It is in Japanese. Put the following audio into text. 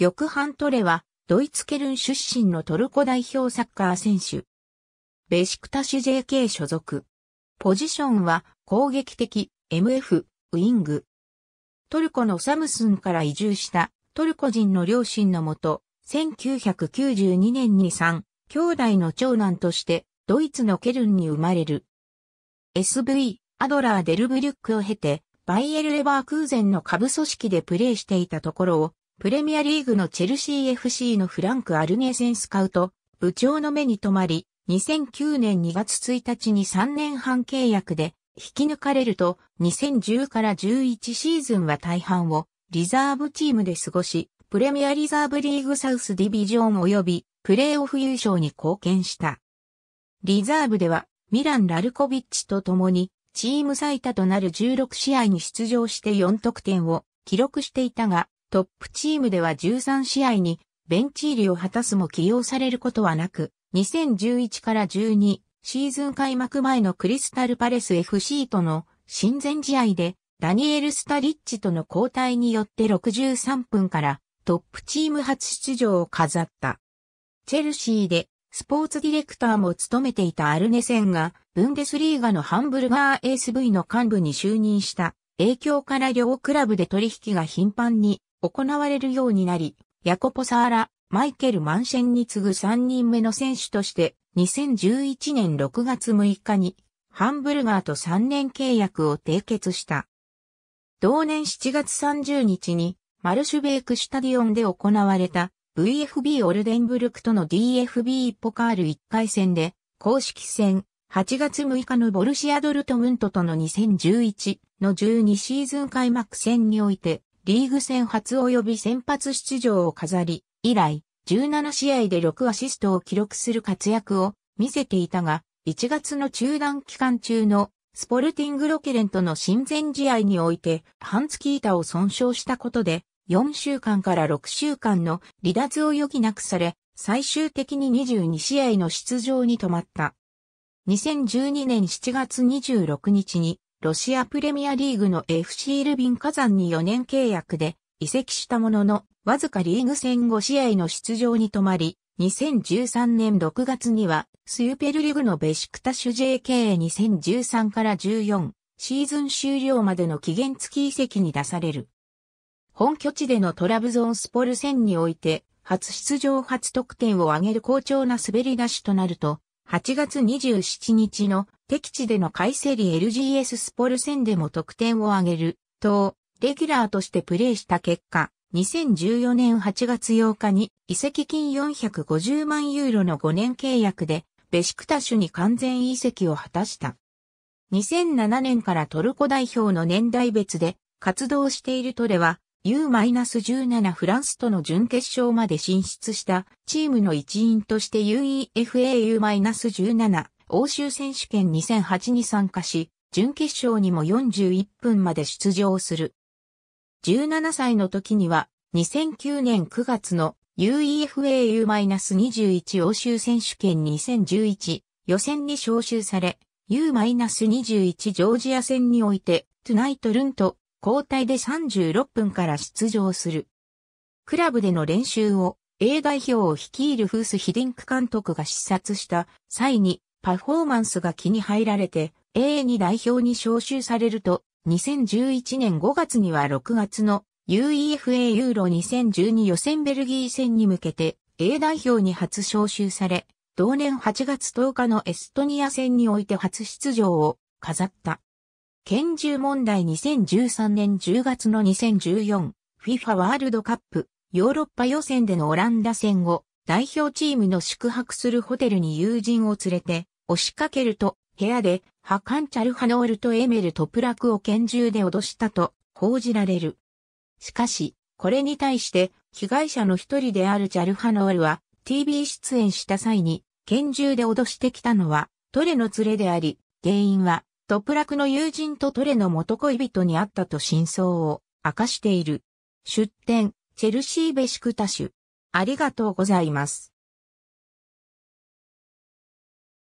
玉ハトレは、ドイツケルン出身のトルコ代表サッカー選手。ベシクタシ JK 所属。ポジションは、攻撃的、MF、ウィング。トルコのサムスンから移住したトルコ人の両親のもと、1992年に3、兄弟の長男として、ドイツのケルンに生まれる。SV、アドラー・デルブリュックを経て、バイエル・レバークーゼンの下部組織でプレーしていたところを、プレミアリーグのチェルシー FC のフランク・アルネセンスカウト、部長の目に留まり、2009年2月1日に3年半契約で引き抜かれると、2010から11シーズンは大半をリザーブチームで過ごし、プレミアリザーブリーグサウスディビジョン及びプレーオフ優勝に貢献した。リザーブではミラン・ラルコビッチと共にチーム最多となる16試合に出場して4得点を記録していたが、トップチームでは13試合にベンチ入りを果たすも起用されることはなく、2011から12シーズン開幕前のクリスタルパレス FC との親善試合でダニエル・スタリッチとの交代によって63分からトップチーム初出場を飾った。チェルシーでスポーツディレクターも務めていたアルネセンが、ブンデスリーガのハンブルガー SV の幹部に就任した影響から両クラブで取引が頻繁に行われるようになり、ヤコポ・サーラ、マイケル・マンシェンに次ぐ3人目の選手として、2011年6月6日に、ハンブルガーと3年契約を締結した。同年7月30日に、マルシュベークシュタディオンで行われた VFB オルデンブルクとの DFB ポカール1回戦で、公式戦8月6日のボルシアドルトムントとの2011の12シーズン開幕戦において、リーグ戦初及び先発出場を飾り、以来、17試合で6アシストを記録する活躍を見せていたが、1月の中断期間中のスポルティングロケレンとの親善試合において、ハンツキータを損傷したことで、4週間から6週間の離脱を余儀なくされ、最終的に22試合の出場に止まった。2012年7月26日にロシアプレミアリーグの FC ルビン火山に4年契約で移籍したものの、わずかリーグ戦5試合の出場に止まり、2013年6月には、スユペルリグのベシクタシュ JK2013 から14、シーズン終了までの期限付き移籍に出される。本拠地でのトラブゾンスポル戦において、初出場初得点を挙げる好調な滑り出しとなると、8月27日の敵地でのカイセリ LGS スポル戦でも得点を挙げる、と、レギュラーとしてプレーした結果、2014年8月8日に移籍金450万ユーロの5年契約で、ベシクタシュに完全移籍を果たした。2007年からトルコ代表の年代別で活動しているトレは、U-17 フランスとの準決勝まで進出したチームの一員として UEFA U-17 欧州選手権2008に参加し、準決勝にも41分まで出場する。17歳の時には、2009年9月の UEFAU-21 欧州選手権2011予選に招集され、U-21 ジョージア戦において、トゥナイトルンと交代で36分から出場する。クラブでの練習を A 代表を率いるフース・ヒディンク監督が視察した際にパフォーマンスが気に入られて A に代表に招集されると、2011年5月には6月の UEFA ユーロ2012予選ベルギー戦に向けて A 代表に初招集され、同年8月10日のエストニア戦において初出場を飾った。拳銃問題2013年10月の 2014FIFA ワールドカップヨーロッパ予選でのオランダ戦後、代表チームの宿泊するホテルに友人を連れて、押しかけると、部屋で、ハカンチャルハノールとエメルトプラクを拳銃で脅したと報じられる。しかし、これに対して、被害者の一人であるチャルハノールは、TV 出演した際に、拳銃で脅してきたのは、トレの連れであり、原因は、トプラクの友人とトレの元恋人にあったと真相を明かしている。出典、チェルシー・ベシクタシュ。ありがとうございます。